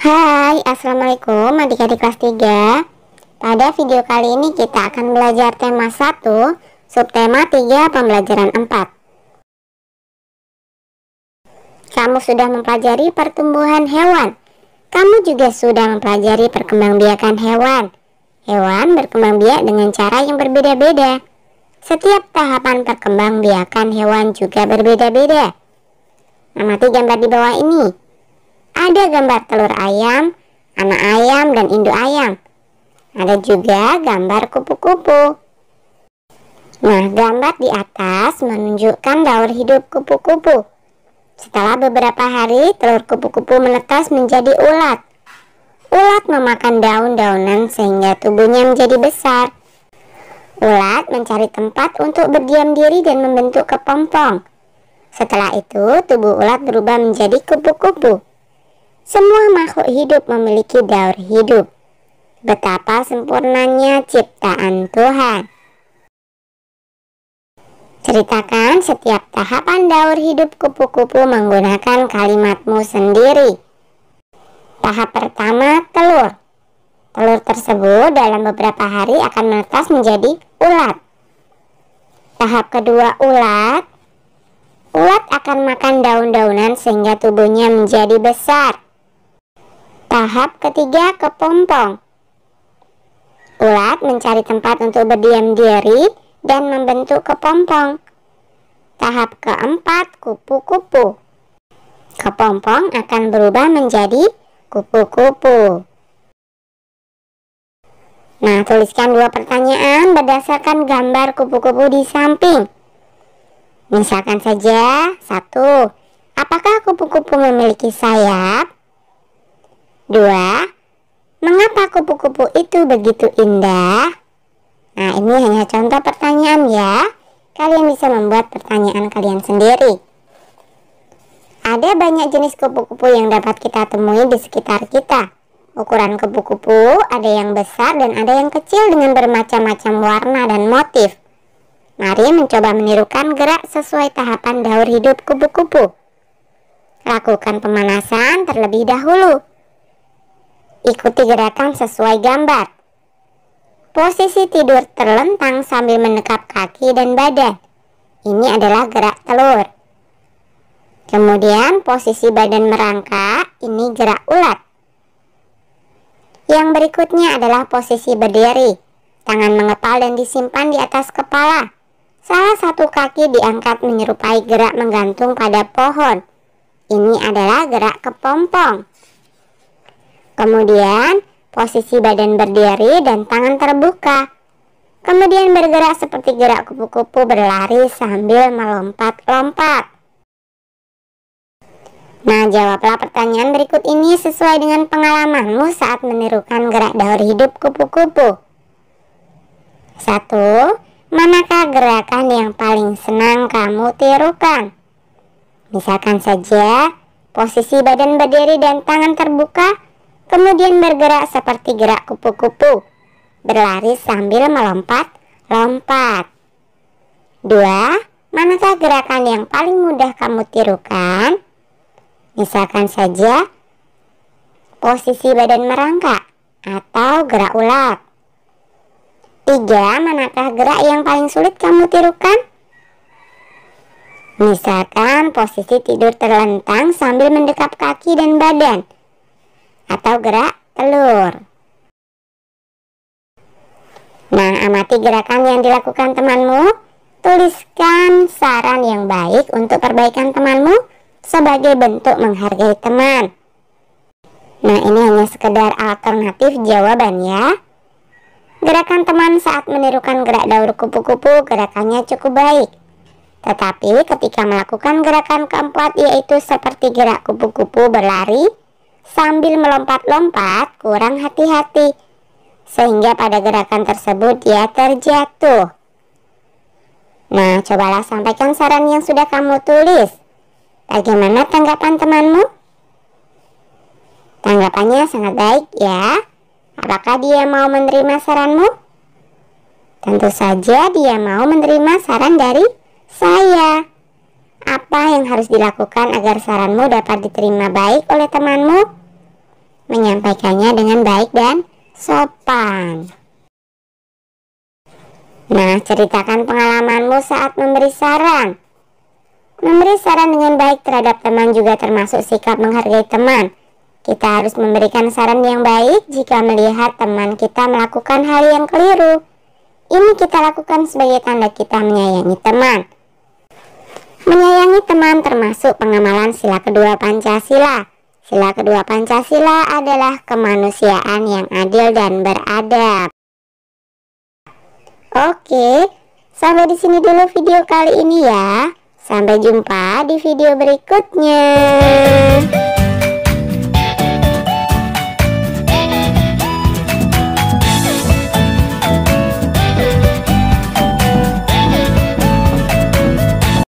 Hai, Assalamualaikum adik-adik kelas 3 Pada video kali ini kita akan belajar tema 1 Subtema 3 pembelajaran 4 Kamu sudah mempelajari pertumbuhan hewan Kamu juga sudah mempelajari perkembangbiakan hewan Hewan berkembang biak dengan cara yang berbeda-beda Setiap tahapan perkembangbiakan hewan juga berbeda-beda Amati gambar di bawah ini ada gambar telur ayam, anak ayam, dan induk ayam. Ada juga gambar kupu-kupu. Nah, gambar di atas menunjukkan daur hidup kupu-kupu. Setelah beberapa hari, telur kupu-kupu menetas menjadi ulat. Ulat memakan daun-daunan sehingga tubuhnya menjadi besar. Ulat mencari tempat untuk berdiam diri dan membentuk kepompong. Setelah itu, tubuh ulat berubah menjadi kupu-kupu. Semua makhluk hidup memiliki daur hidup. Betapa sempurnanya ciptaan Tuhan. Ceritakan setiap tahapan daur hidup kupu-kupu menggunakan kalimatmu sendiri. Tahap pertama, telur. Telur tersebut dalam beberapa hari akan menetas menjadi ulat. Tahap kedua, ulat. Ulat akan makan daun-daunan sehingga tubuhnya menjadi besar. Tahap ketiga kepompong. Ulat mencari tempat untuk berdiam diri dan membentuk kepompong. Tahap keempat kupu-kupu. Kepompong akan berubah menjadi kupu-kupu. Nah, tuliskan dua pertanyaan berdasarkan gambar kupu-kupu di samping. Misalkan saja, satu, apakah kupu-kupu memiliki sayap? 2. Mengapa kupu-kupu itu begitu indah? Nah, ini hanya contoh pertanyaan ya. Kalian bisa membuat pertanyaan kalian sendiri. Ada banyak jenis kupu-kupu yang dapat kita temui di sekitar kita. Ukuran kupu-kupu ada yang besar dan ada yang kecil dengan bermacam-macam warna dan motif. Mari mencoba menirukan gerak sesuai tahapan daur hidup kupu-kupu. Lakukan pemanasan terlebih dahulu. Ikuti gerakan sesuai gambar. Posisi tidur terlentang sambil menekap kaki dan badan. Ini adalah gerak telur. Kemudian posisi badan merangkak, ini gerak ulat. Yang berikutnya adalah posisi berdiri. Tangan mengepal dan disimpan di atas kepala. Salah satu kaki diangkat menyerupai gerak menggantung pada pohon. Ini adalah gerak kepompong. Kemudian, posisi badan berdiri dan tangan terbuka. Kemudian bergerak seperti gerak kupu-kupu berlari sambil melompat-lompat. Nah, jawablah pertanyaan berikut ini sesuai dengan pengalamanmu saat menirukan gerak daur hidup kupu-kupu. 1. Manakah gerakan yang paling senang kamu tirukan? Misalkan saja posisi badan berdiri dan tangan terbuka kemudian bergerak seperti gerak kupu-kupu, berlari sambil melompat-lompat. 2. Manakah gerakan yang paling mudah kamu tirukan? Misalkan saja posisi badan merangkak atau gerak ulat. 3. Manakah gerak yang paling sulit kamu tirukan? Misalkan posisi tidur terlentang sambil mendekap kaki dan badan atau gerak telur. Nah, amati gerakan yang dilakukan temanmu. Tuliskan saran yang baik untuk perbaikan temanmu sebagai bentuk menghargai teman. Nah, ini hanya sekedar alternatif jawaban ya. Gerakan teman saat menirukan gerak daur kupu-kupu gerakannya cukup baik. Tetapi ketika melakukan gerakan keempat yaitu seperti gerak kupu-kupu berlari, sambil melompat-lompat kurang hati-hati, sehingga pada gerakan tersebut dia terjatuh. Nah, cobalah sampaikan saran yang sudah kamu tulis. Bagaimana tanggapan temanmu? Tanggapannya sangat baik ya. Apakah dia mau menerima saranmu? Tentu saja dia mau menerima saran dari saya apa yang harus dilakukan agar saranmu dapat diterima baik oleh temanmu? Menyampaikannya dengan baik dan sopan. Nah, ceritakan pengalamanmu saat memberi saran. Memberi saran dengan baik terhadap teman juga termasuk sikap menghargai teman. Kita harus memberikan saran yang baik jika melihat teman kita melakukan hal yang keliru. Ini kita lakukan sebagai tanda kita menyayangi teman. Menyayangi teman termasuk pengamalan sila kedua Pancasila. Sila kedua Pancasila adalah kemanusiaan yang adil dan beradab. Oke, sampai di sini dulu video kali ini ya. Sampai jumpa di video berikutnya.